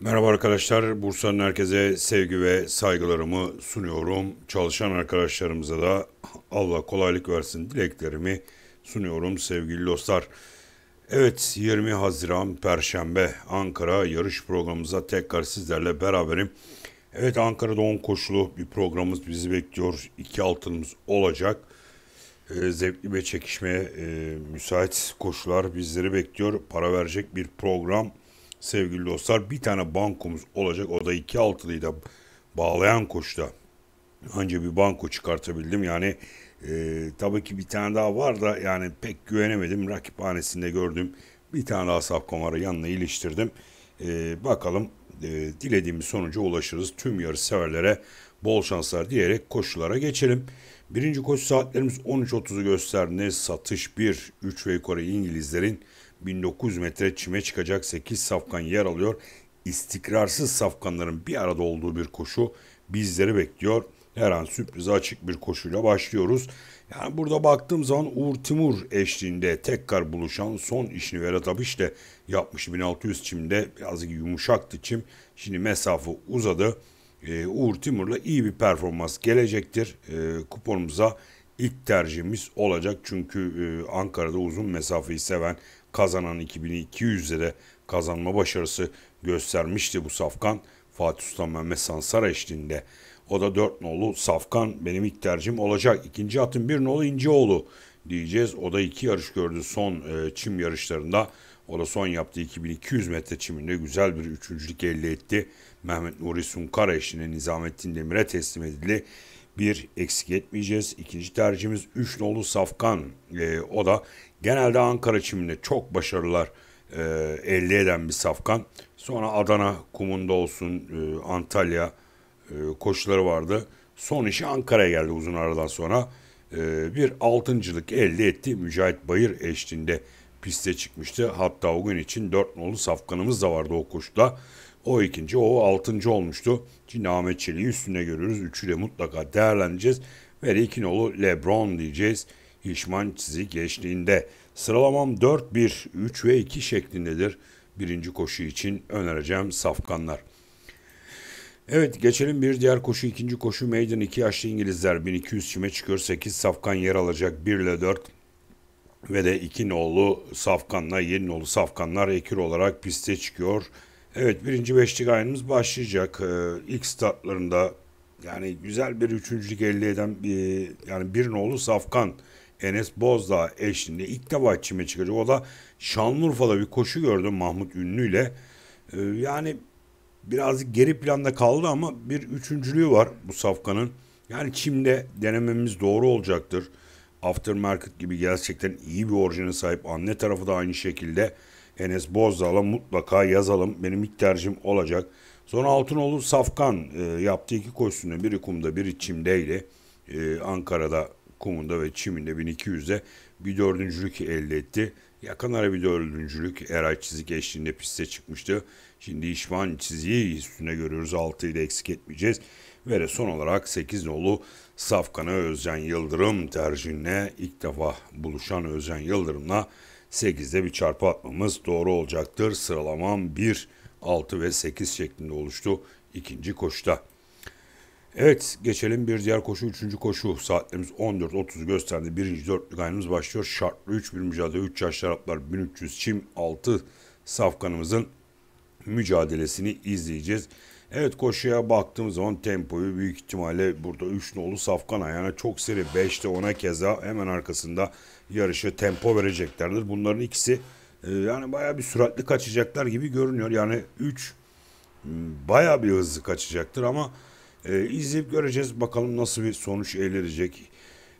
Merhaba arkadaşlar. Bursa'nın herkese sevgi ve saygılarımı sunuyorum. Çalışan arkadaşlarımıza da Allah kolaylık versin dileklerimi sunuyorum sevgili dostlar. Evet 20 Haziran Perşembe Ankara yarış programımıza tekrar sizlerle beraberim. Evet Ankara'da 10 koşulu bir programımız bizi bekliyor. 2 altınımız olacak. Ee, zevkli ve çekişmeye e, müsait koşular bizleri bekliyor. Para verecek bir program sevgili dostlar. Bir tane bankomuz olacak. O da 2.6'lıyı da bağlayan koşta anca bir banko çıkartabildim. Yani e, tabii ki bir tane daha var da yani pek güvenemedim. rakip Rakiphanesinde gördüm. Bir tane daha Safkamar'ı yanına iliştirdim. E, bakalım e, dilediğimiz sonuca ulaşırız. Tüm yarış severlere bol şanslar diyerek koşulara geçelim. Birinci koşu saatlerimiz 13.30'u gösterdi. Satış 1. 3 ve yukarı İngilizlerin 1900 metre çime çıkacak 8 safkan yer alıyor. İstikrarsız safkanların bir arada olduğu bir koşu bizleri bekliyor. Her an sürprize açık bir koşuyla başlıyoruz. Yani burada baktığım zaman Uğur Timur eşliğinde tekrar buluşan son işini Vedat Abiş de yapmış. 1600 çimde birazcık yumuşaktı çim. Şimdi mesafe uzadı. Ee, Uğur Timur'la iyi bir performans gelecektir. Ee, kuponumuza ilk tercihimiz olacak. Çünkü e, Ankara'da uzun mesafeyi seven kazanan 2200 lira kazanma başarısı göstermişti bu safkan Fatih Sultan Mehmet Sansar eşliğinde. O da 4 nolu safkan benim ilk tercihim olacak. İkinci atın 1 nolu İncioğlu diyeceğiz. O da iki yarış gördü son e, çim yarışlarında. O da son yaptığı 2200 metre çiminde güzel bir üçüncülük elde etti. Mehmet Nuri Sunkar eşliğine Nizamettin Demir'e teslim edildi bir eksik etmeyeceğiz. İkinci tercihimiz 3 nolu Safkan. E, o da genelde Ankara çiminde çok başarılar e, elde eden bir Safkan. Sonra Adana kumunda olsun e, Antalya e, koşuları vardı. Son işi Ankara'ya geldi uzun aradan sonra. E, bir altıncılık elde etti. Mücahit Bayır eşliğinde piste çıkmıştı. Hatta o gün için 4 nolu Safkan'ımız da vardı o koşuda. O ikinci, o altıncı olmuştu. Şimdi Ahmet Çelik'i üstüne görüyoruz. Üçü de mutlaka değerlendireceğiz. Ve Rekinolu Lebron diyeceğiz. İşman çizik geçtiğinde. Sıralamam 4-1, 3 ve 2 şeklindedir. Birinci koşu için önereceğim safkanlar. Evet geçelim bir diğer koşu. ikinci koşu Maiden 2 yaşlı İngilizler. 1200 çime çıkıyor. 8 safkan yer alacak. 1 ile 4 ve de iki nolu Safkan'la yeni nolu Safkanlar ekir olarak piste çıkıyor. Evet birinci beşlik ayınımız başlayacak. Ee, ilk startlarında yani güzel bir üçüncülük elde eden bir, yani bir nolu Safkan Enes Bozdağ eşliğinde ilk defa çime çıkacak. O da Şanlıurfa'da bir koşu gördüm Mahmut Ünlü ile. Ee, yani biraz geri planda kaldı ama bir üçüncülüğü var bu Safkan'ın. Yani çimde denememiz doğru olacaktır. Aftermarket gibi gerçekten iyi bir orijine sahip anne tarafı da aynı şekilde. Enes Bozdağ'la mutlaka yazalım. Benim ilk tercihim olacak. Sonra Altınoğlu Safkan e, yaptığı iki koşusunda biri kumda biri çimdeydi. E, Ankara'da kumunda ve çiminde 1200'de bir dördüncülük elde etti. Yakın ara bir dördüncülük Eray Çizik eşliğinde piste çıkmıştı. Şimdi İşvan Çizik'i üstüne görüyoruz. 6 da eksik etmeyeceğiz. Ve de son olarak 8 nolu Safkan'a Özcan Yıldırım tercihine ilk defa buluşan Özcan Yıldırım'la 8'de bir çarpı atmamız doğru olacaktır. Sıralamam 1, 6 ve 8 şeklinde oluştu ikinci koşuda. Evet geçelim bir diğer koşu üçüncü koşu saatlerimiz 14.30 gösterdi. Birinci dörtlük aynımız başlıyor. Şartlı 3 bir mücadele 3 yaş şaraplar 1300 çim 6 safkanımızın mücadelesini izleyeceğiz. Evet koşuya baktığımız zaman tempoyu büyük ihtimalle burada 3 nolu Safkan ayağına çok seri 5'te 10'a keza hemen arkasında yarışı tempo vereceklerdir. Bunların ikisi e, yani baya bir süratli kaçacaklar gibi görünüyor. Yani 3 baya bir hızlı kaçacaktır ama e, izleyip göreceğiz bakalım nasıl bir sonuç elde edecek.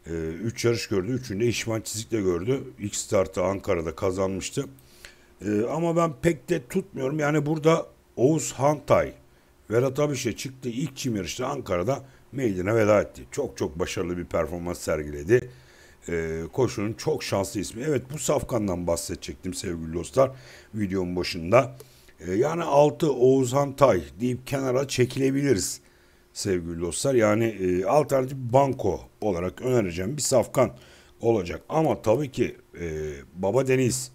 3 e, üç yarış gördü. Üçünde İşman Çizik'le gördü. İlk startı Ankara'da kazanmıştı. E, ama ben pek de tutmuyorum. Yani burada Oğuz Hantay Vedat Abiş'e çıktı ilk çim yarışta Ankara'da meydana veda etti. Çok çok başarılı bir performans sergiledi. Ee, koşunun çok şanslı ismi. Evet bu Safkan'dan bahsedecektim sevgili dostlar videonun başında. Ee, yani 6 Oğuzhan Tay deyip kenara çekilebiliriz sevgili dostlar. Yani e, alternatif banko olarak önereceğim bir Safkan olacak. Ama tabii ki e, Baba Deniz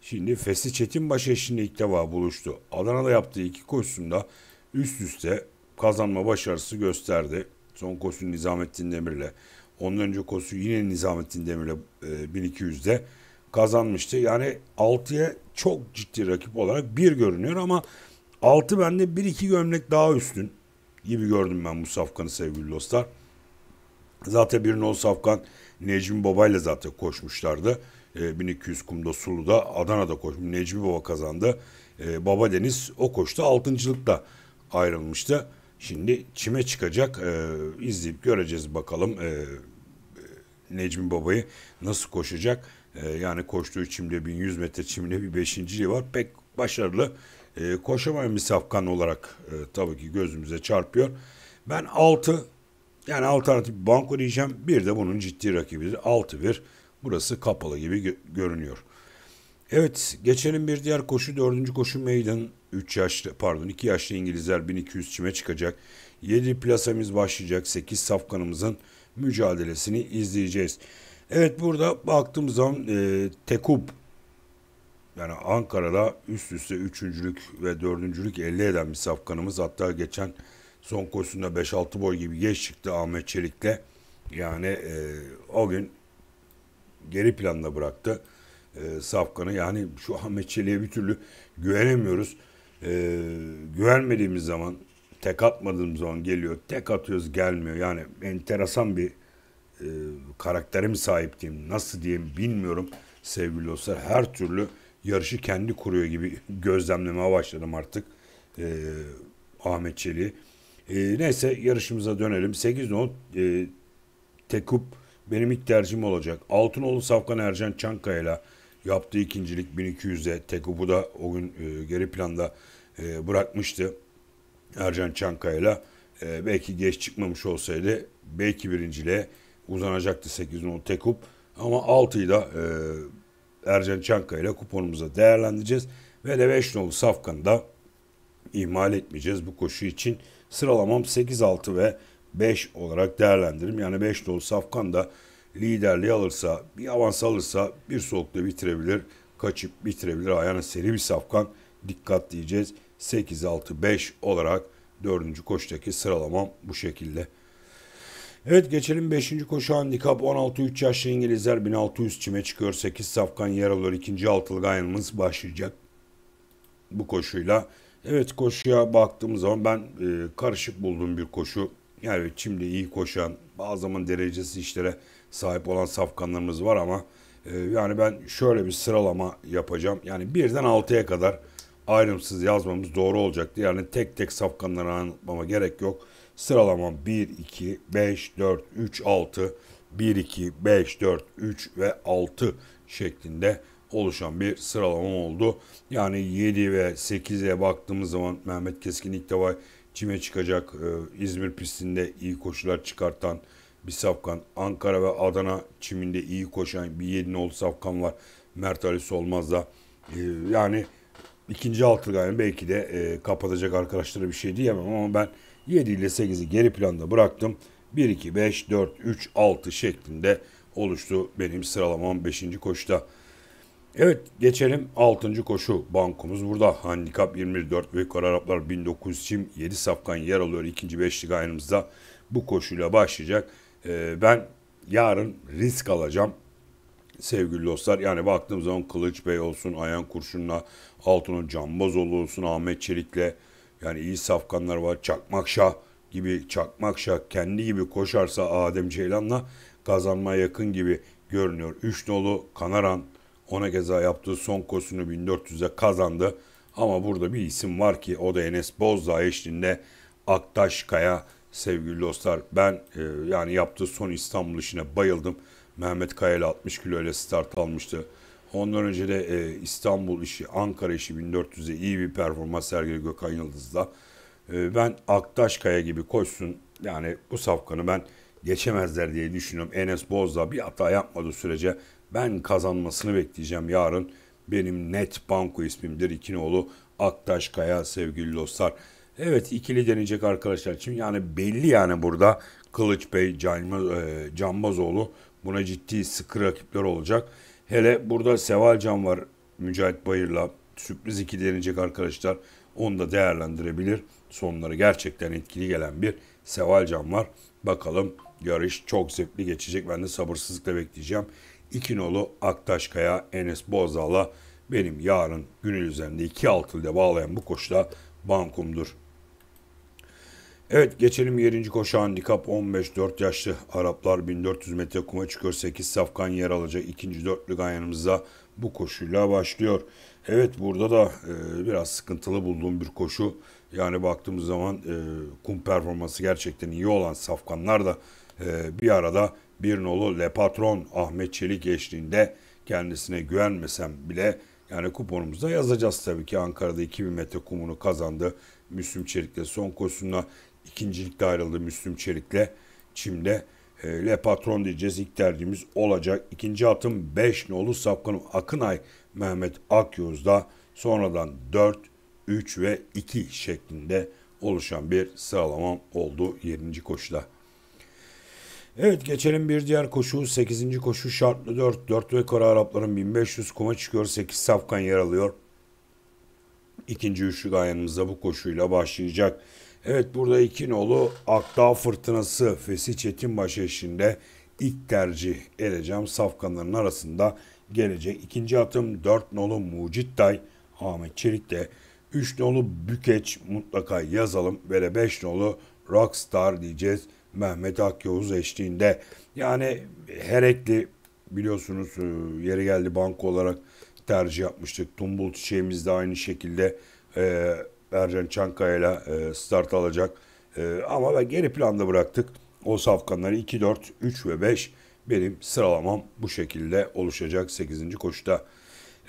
şimdi Fesi Çetinbaşı eşliğinde ilk defa buluştu. Adana'da yaptığı iki koşusunda üst üste kazanma başarısı gösterdi. Son koşu Nizamettin Demir'le. Ondan önce koşu yine Nizamettin Demir'le 1200'de e, kazanmıştı. Yani 6'ya çok ciddi rakip olarak bir görünüyor ama 6 bende 1-2 gömlek daha üstün gibi gördüm ben bu Safkan'ı sevgili dostlar. Zaten bir nol Safkan Necmi Baba ile zaten koşmuşlardı. 1200 e, kumda Sulu'da Adana'da koşmuş. Necmi Baba kazandı. E, Baba Deniz o koştu altıncılıkta ayrılmıştı. Şimdi çime çıkacak. E, izleyip göreceğiz bakalım e, e Necmi Baba'yı nasıl koşacak. E, yani koştuğu çimde 1100 metre çimde bir beşinciliği var. Pek başarılı. E, koşamayan bir safkan olarak e, tabii ki gözümüze çarpıyor. Ben 6 yani alternatif banko diyeceğim. Bir de bunun ciddi rakibidir 6-1. Burası kapalı gibi gö görünüyor. Evet geçelim bir diğer koşu. Dördüncü koşu meydan 3 yaşlı pardon 2 yaşlı İngilizler 1200 çime çıkacak. 7 plasamız başlayacak. 8 safkanımızın mücadelesini izleyeceğiz. Evet burada baktığımız zaman e, Tekub yani Ankara'da üst üste üçüncülük ve dördüncülük elde eden bir safkanımız. Hatta geçen son koşusunda 5-6 boy gibi geç çıktı Ahmet Çelik'le. Yani e, o gün geri planda bıraktı e, safkanı. Yani şu Ahmet Çelik'e bir türlü güvenemiyoruz e, güvenmediğimiz zaman tek atmadığımız zaman geliyor. Tek atıyoruz gelmiyor. Yani enteresan bir e, karaktere mi sahip diyeyim nasıl diyeyim bilmiyorum sevgili dostlar. Her türlü yarışı kendi kuruyor gibi gözlemlemeye başladım artık e, Ahmet Çelik'i. E, neyse yarışımıza dönelim. 8 10 e, Tekup benim ilk tercihim olacak. Altınoğlu Safkan Ercan Çankaya'yla yaptığı ikincilik 1200'de Tekup'u da o gün e, geri planda e, bırakmıştı Ercan Çankaya'yla. E, belki geç çıkmamış olsaydı belki birinciliğe uzanacaktı 8 nolu Tekup. Ama 6'yı da e, Ercan Çankaya'yla kuponumuza değerlendireceğiz. Ve de 5 nolu Safkan'ı da ihmal etmeyeceğiz bu koşu için. Sıralamam 8-6 ve 5 olarak değerlendiririm. Yani 5 nolu Safkan da liderliği alırsa, bir avans alırsa bir solukta bitirebilir. Kaçıp bitirebilir. Ayağına seri bir safkan. Dikkat diyeceğiz. 8-6-5 olarak dördüncü koştaki sıralamam bu şekilde. Evet geçelim 5. koşu handikap 16-3 yaşlı İngilizler 1600 çime çıkıyor. 8 safkan yer alıyor. 2. altılı gayanımız başlayacak bu koşuyla. Evet koşuya baktığımız zaman ben e, karışık bulduğum bir koşu. Yani şimdi iyi koşan, bazı zaman derecesi işlere sahip olan safkanlarımız var ama e, yani ben şöyle bir sıralama yapacağım. Yani birden altıya kadar ayrımsız yazmamız doğru olacaktı. Yani tek tek safkanları anlatmama gerek yok. Sıralama 1, 2, 5, 4, 3, 6, 1, 2, 5, 4, 3 ve 6 şeklinde oluşan bir sıralama oldu. Yani 7 ve 8'e baktığımız zaman Mehmet Keskin ilk defa çime çıkacak. E, İzmir pistinde iyi koşular çıkartan bir Safkan. Ankara ve Adana çiminde iyi koşan bir Yedinoğlu Safkan var. Mert Alisi olmaz da. E, yani ikinci altı yani belki de e, kapatacak arkadaşlara bir şey diyemem ama ben 7 ile 8'i geri planda bıraktım. 1, 2, 5, 4, 3, 6 şeklinde oluştu benim sıralamam 5. koşuda. Evet geçelim 6. koşu bankomuz burada. Handikap 24 ve yukarı Araplar 1900 çim 7 safkan yer alıyor. ikinci beşlik aynımızda bu koşuyla başlayacak. Ee, ben yarın risk alacağım sevgili dostlar. Yani baktığım zaman Kılıç Bey olsun, Ayan Kurşun'la, Altun'un Cambazoğlu olsun, Ahmet Çelik'le yani iyi safkanlar var. Çakmakşah gibi Çakmakşah kendi gibi koşarsa Adem Ceylan'la kazanma yakın gibi görünüyor. Üç nolu Kanaran, ona keza yaptığı son kosunu 1400'e kazandı. Ama burada bir isim var ki o da Enes Bozdağ eşliğinde Aktaş Kaya sevgili dostlar. Ben e, yani yaptığı son İstanbul işine bayıldım. Mehmet Kaya ile 60 kilo ile start almıştı. Ondan önce de e, İstanbul işi, Ankara işi 1400'e iyi bir performans sergiledi Gökhan Yıldız'da. E, ben Aktaş Kaya gibi koşsun yani bu safkanı ben geçemezler diye düşünüyorum. Enes Bozdağ bir hata yapmadığı sürece ben kazanmasını bekleyeceğim yarın. Benim net banko ismimdir İkinoğlu Aktaş Kaya sevgili dostlar. Evet ikili deneyecek arkadaşlar. Şimdi yani belli yani burada Kılıç Bey, e, Canbazoğlu buna ciddi sıkı rakipler olacak. Hele burada Sevalcan var Mücahit Bayır'la. Sürpriz iki deneyecek arkadaşlar. Onu da değerlendirebilir. Sonları gerçekten etkili gelen bir Sevalcan var. Bakalım yarış çok zevkli geçecek. Ben de sabırsızlıkla bekleyeceğim. İkinolu, Aktaşkaya, Enes Bozdağ'la benim yarın günün üzerinde iki altıyla bağlayan bu koşuda bankumdur. Evet geçelim 7. koşu handikap 15-4 yaşlı Araplar 1400 metre kuma çıkıyor 8 safkan yer alacak ikinci dörtlük ganyanımızda bu koşuyla başlıyor. Evet burada da e, biraz sıkıntılı bulduğum bir koşu. Yani baktığımız zaman e, kum performansı gerçekten iyi olan safkanlar da e, bir arada bir nolu Le Patron Ahmet Çelik eşliğinde kendisine güvenmesem bile yani kuponumuzda yazacağız tabii ki Ankara'da 2000 metre kumunu kazandı. Müslüm Çelik'le son koşusunda ikincilikte ayrıldı Müslüm Çelik'le. Çim'de e, Le Patron diyeceğiz ilk tercihimiz olacak. İkinci atım 5 nolu Sapkanım Akınay Mehmet Akyoz'da sonradan 4, 3 ve 2 şeklinde oluşan bir sıralamam oldu 7. koşuda. Evet geçelim bir diğer koşu 8. koşu şartlı 4. 4 ve kara Arapların 1500 kuma çıkıyor 8 safkan yer alıyor. İkinci üçlü gayanımızda bu koşuyla başlayacak. Evet burada iki nolu Akdağ Fırtınası Fesi Çetinbaş eşliğinde ilk tercih edeceğim safkanların arasında gelecek. ikinci atım 4 nolu Mucittay Ahmet Çelik de 3 nolu Bükeç mutlaka yazalım ve 5 nolu Rockstar diyeceğiz. Mehmet Akyavuz eşliğinde. Yani Herekli biliyorsunuz e, yeri geldi banka olarak tercih yapmıştık. Tumbul çiçeğimiz de aynı şekilde e, Ercan Çankaya'yla e, start alacak. E, ama ben geri planda bıraktık. O safkanları 2, 4, 3 ve 5 benim sıralamam bu şekilde oluşacak 8. koşuda.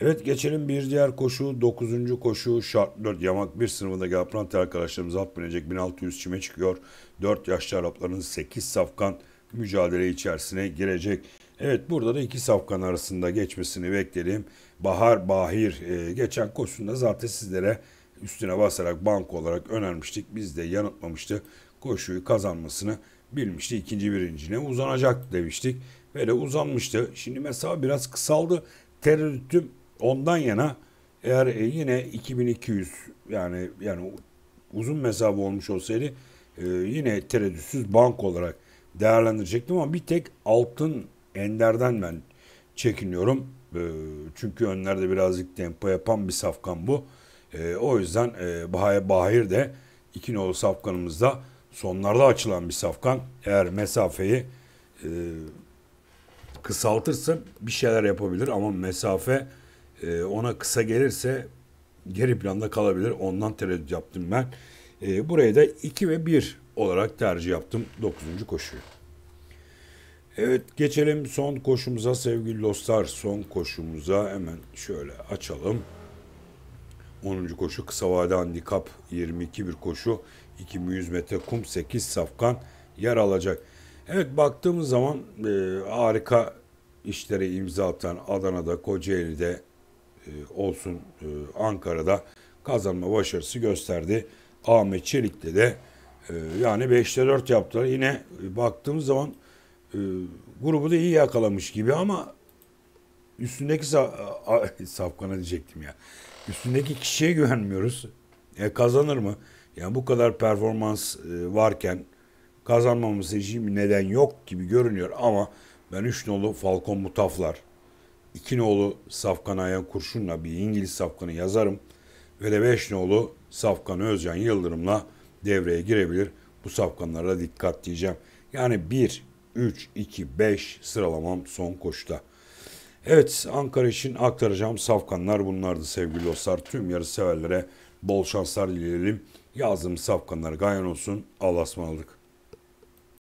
Evet geçelim bir diğer koşu dokuzuncu koşu şart 4 yamak 1 sınıfındaki Aprant arkadaşlarımız alt binecek 1600 çime çıkıyor. 4 yaşlı Arapların 8 safkan mücadele içerisine girecek. Evet burada da iki safkan arasında geçmesini bekledim. Bahar Bahir e, geçen koşunda zaten sizlere üstüne basarak banko olarak önermiştik. Biz de yanıtmamıştı. Koşuyu kazanmasını bilmişti. ikinci birincine uzanacak demiştik. Ve de uzanmıştı. Şimdi mesela biraz kısaldı. Tereddütüm Ondan yana eğer e, yine 2200 yani yani uzun mesafe olmuş olsaydı e, yine tereddütsüz bank olarak değerlendirecektim ama bir tek altın enderden ben çekiniyorum. E, çünkü önlerde birazcık tempo yapan bir safkan bu. o yüzden Bahaya Bahir de iki nolu safkanımızda sonlarda açılan bir safkan. Eğer mesafeyi kısaltırsa bir şeyler yapabilir ama mesafe e, ona kısa gelirse geri planda kalabilir. Ondan tereddüt yaptım ben. E, buraya da 2 ve 1 olarak tercih yaptım 9. koşuyu. Evet geçelim son koşumuza sevgili dostlar. Son koşumuza hemen şöyle açalım. 10. koşu kısa vade handikap 22 bir koşu. 2100 metre kum 8 safkan yer alacak. Evet baktığımız zaman e, harika işlere imza atan Adana'da, Kocaeli'de, e, olsun e, Ankara'da kazanma başarısı gösterdi. Ahmet Çelik'te de e, yani 5'te 4 yaptılar. Yine baktığımız zaman grubu da iyi yakalamış gibi ama üstündeki safkana diyecektim ya. Üstündeki kişiye güvenmiyoruz. E, kazanır mı? Yani bu kadar performans varken kazanmamız için bir neden yok gibi görünüyor ama ben 3 nolu Falcon Mutaflar iki nolu Safkanaya kurşunla bir İngiliz Safkanı yazarım ve de beş nolu Safkanı Özcan Yıldırım'la devreye girebilir. Bu Safkanlara dikkat diyeceğim. Yani 1, 3, 2, 5 sıralamam son koşuda. Evet Ankara için aktaracağım safkanlar bunlardı sevgili dostlar. Tüm yarı severlere bol şanslar dileyelim. Yazdığım safkanlar gayen olsun. Allah'a ısmarladık.